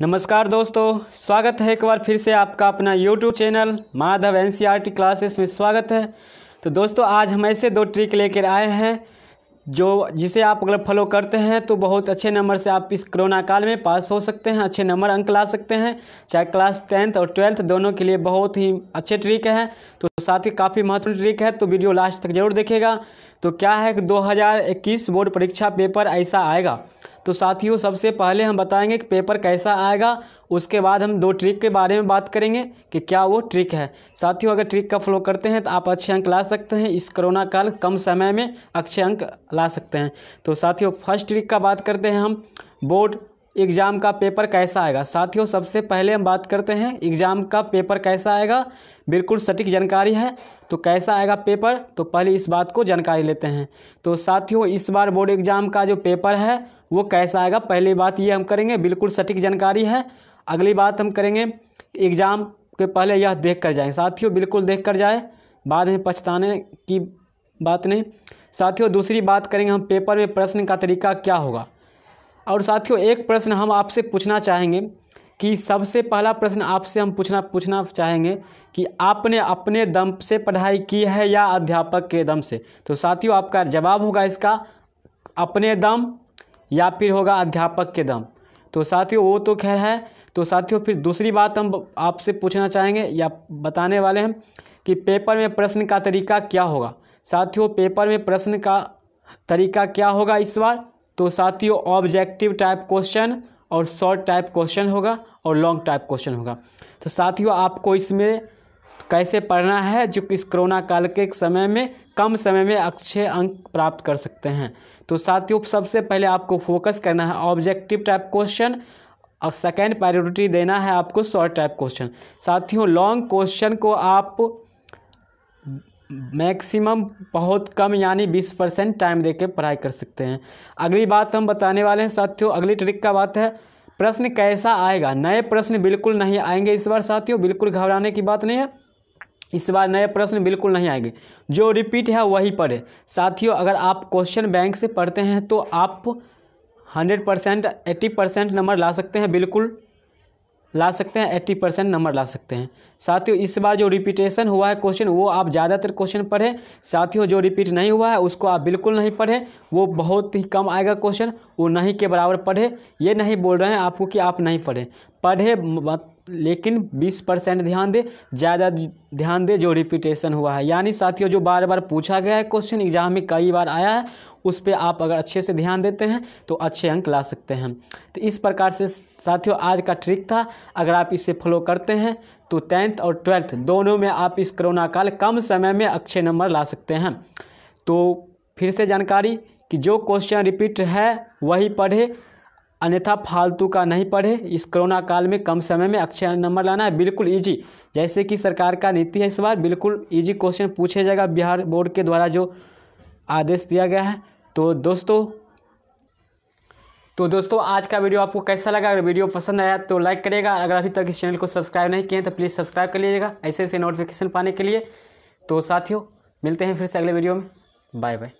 नमस्कार दोस्तों स्वागत है एक बार फिर से आपका अपना YouTube channel Madhav N classes e में स्वागत है तो दोस्तों आज हम ऐसे दो ट्रिक लेकर आए हैं जो जिसे आप अगर फॉलो करते हैं तो बहुत अच्छे नंबर से आप इस कोरोना काल में पास हो सकते हैं अच्छे नंबर अंक ला सकते हैं चाहे क्लास टेंथ और ट्वेल्थ दोनों के लिए बहुत ही अच्छे ट्रिक है तो साथ ही काफ़ी महत्वपूर्ण ट्रिक है तो वीडियो लास्ट तक जरूर देखेगा तो क्या है कि दो बोर्ड परीक्षा पेपर ऐसा आएगा तो साथियों सबसे पहले हम बताएंगे कि पेपर कैसा आएगा उसके बाद हम दो ट्रिक के बारे में बात करेंगे कि क्या वो ट्रिक है साथियों अगर ट्रिक का फॉलो करते हैं तो आप अच्छे अंक ला सकते हैं इस कोरोना काल कम समय में अच्छे अंक ला सकते हैं तो साथियों फर्स्ट ट्रिक का बात करते हैं हम बोर्ड एग्ज़ाम का पेपर कैसा आएगा साथियों सबसे पहले हम बात करते हैं एग्ज़ाम का पेपर कैसा आएगा बिल्कुल सटीक जानकारी है तो कैसा आएगा पेपर तो पहले इस बात को जानकारी लेते हैं तो साथियों इस बार बोर्ड एग्ज़ाम का जो पेपर है वो कैसा आएगा पहली बात ये हम करेंगे बिल्कुल सटीक जानकारी है अगली बात हम करेंगे एग्ज़ाम के पहले यह देख कर जाएँ साथियों बिल्कुल देख कर जाए बाद में पछताने की बात नहीं साथियों दूसरी बात करेंगे हम पेपर में प्रश्न का तरीका क्या होगा और साथियों एक प्रश्न हम आपसे पूछना चाहेंगे कि सबसे पहला प्रश्न आपसे हम पूछना पूछना चाहेंगे कि आपने अपने दम से पढ़ाई की है या अध्यापक के दम से तो साथियों आपका जवाब होगा इसका अपने दम या फिर होगा अध्यापक के दम तो साथियों वो तो खैर है तो साथियों फिर दूसरी बात हम आपसे पूछना चाहेंगे या बताने वाले हैं कि पेपर में प्रश्न का तरीका क्या होगा साथियों पेपर में प्रश्न का तरीका क्या होगा इस बार तो साथियों ऑब्जेक्टिव टाइप क्वेश्चन और शॉर्ट टाइप क्वेश्चन होगा और लॉन्ग टाइप क्वेश्चन होगा तो साथियों आपको इसमें कैसे पढ़ना है जो इस कोरोना काल के समय में कम समय में अच्छे अंक प्राप्त कर सकते हैं तो साथियों सबसे पहले आपको फोकस करना है ऑब्जेक्टिव टाइप क्वेश्चन और सेकेंड प्रायोरिटी देना है आपको शॉर्ट टाइप क्वेश्चन साथियों लॉन्ग क्वेश्चन को आप मैक्सिमम बहुत कम यानी बीस परसेंट टाइम देके पढ़ाई कर सकते हैं अगली बात हम बताने वाले हैं साथियों अगली ट्रिक का बात है प्रश्न कैसा आएगा नए प्रश्न बिल्कुल नहीं आएंगे इस बार साथियों बिल्कुल घबराने की बात नहीं है इस बार नए प्रश्न बिल्कुल नहीं आएंगे जो रिपीट है वही पढ़े साथियों अगर आप क्वेश्चन बैंक से पढ़ते हैं तो आप hundred percent eighty percent number ला सकते हैं बिल्कुल ला सकते हैं एट्टी परसेंट नंबर ला सकते हैं साथियों इस बार जो रिपीटेशन हुआ है क्वेश्चन वो आप ज़्यादातर क्वेश्चन पढ़ें साथियों जो रिपीट नहीं हुआ है उसको आप बिल्कुल नहीं पढ़ें वो बहुत ही कम आएगा क्वेश्चन वो नहीं के बराबर पढ़े ये नहीं बोल रहे हैं आपको कि आप नहीं पढ़ें पढ़े मत लेकिन 20 परसेंट ध्यान दे ज़्यादा ध्यान दे जो रिपीटेशन हुआ है यानी साथियों जो बार बार पूछा गया है क्वेश्चन एग्जाम में कई बार आया है उस पर आप अगर अच्छे से ध्यान देते हैं तो अच्छे अंक ला सकते हैं तो इस प्रकार से साथियों आज का ट्रिक था अगर आप इसे फॉलो करते हैं तो टेंथ और ट्वेल्थ दोनों में आप इस कोरोना काल कम समय में अच्छे नंबर ला सकते हैं तो फिर से जानकारी कि जो क्वेश्चन रिपीट है वही पढ़े अन्यथा फालतू का नहीं पढ़े इस कोरोना काल में कम समय में अच्छे नंबर लाना है बिल्कुल इजी जैसे कि सरकार का नीति है इस बार बिल्कुल इजी क्वेश्चन पूछे जाएगा बिहार बोर्ड के द्वारा जो आदेश दिया गया है तो दोस्तों तो दोस्तों आज का वीडियो आपको कैसा लगा अगर वीडियो पसंद आया तो लाइक करिएगा अगर अभी तक इस चैनल को सब्सक्राइब नहीं किए तो प्लीज़ सब्सक्राइब कर लीजिएगा ऐसे ऐसे नोटिफिकेशन पाने के लिए तो साथियों मिलते हैं फिर से अगले वीडियो में बाय बाय